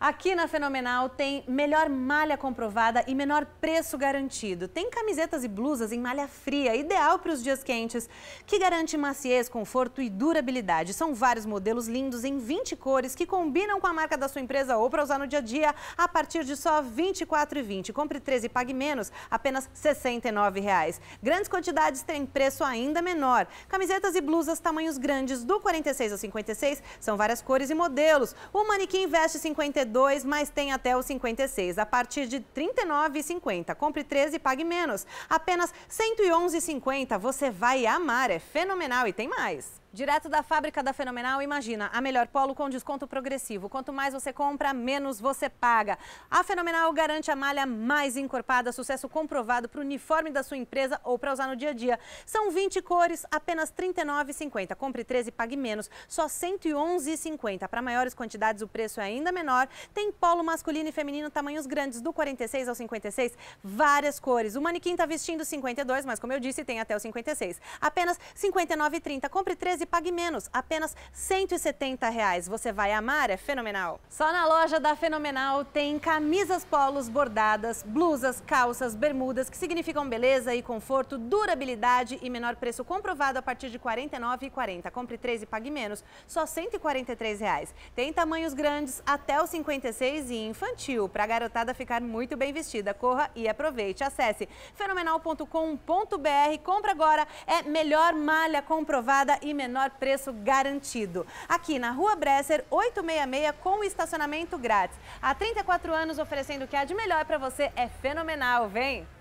Aqui na Fenomenal tem melhor malha comprovada e menor preço garantido. Tem camisetas e blusas em malha fria, ideal para os dias quentes, que garante maciez, conforto e durabilidade. São vários modelos lindos em 20 cores que combinam com a marca da sua empresa ou para usar no dia a dia a partir de só R$ 24,20. Compre 13 e pague menos, apenas R$ 69. Grandes quantidades têm preço ainda menor. Camisetas e blusas tamanhos grandes do 46 ao 56 são várias cores e modelos. O manequim veste 52 32, mas tem até o 56. A partir de R$ 39,50. Compre 13 e pague menos. Apenas R$ 111,50. Você vai amar. É fenomenal e tem mais. Direto da fábrica da Fenomenal, imagina, a melhor polo com desconto progressivo. Quanto mais você compra, menos você paga. A Fenomenal garante a malha mais encorpada, sucesso comprovado para o uniforme da sua empresa ou para usar no dia a dia. São 20 cores, apenas R$ 39,50. Compre 13 e pague menos, só R$ 111,50. Para maiores quantidades, o preço é ainda menor tem polo masculino e feminino, tamanhos grandes, do 46 ao 56, várias cores. O manequim está vestindo 52, mas como eu disse, tem até o 56. Apenas R$ 59,30. Compre 13 e pague menos. Apenas R$ 170. Reais. Você vai amar, é fenomenal. Só na loja da Fenomenal tem camisas polos bordadas, blusas, calças, bermudas, que significam beleza e conforto, durabilidade e menor preço comprovado a partir de R$ 49,40. Compre 13 e pague menos, só R$ 143. Reais. Tem tamanhos grandes até o 50 e infantil, para a garotada ficar muito bem vestida. Corra e aproveite. Acesse fenomenal.com.br. Compra agora. É melhor malha comprovada e menor preço garantido. Aqui na Rua Bresser, 866, com estacionamento grátis. Há 34 anos oferecendo o que há de melhor para você. É fenomenal. Vem!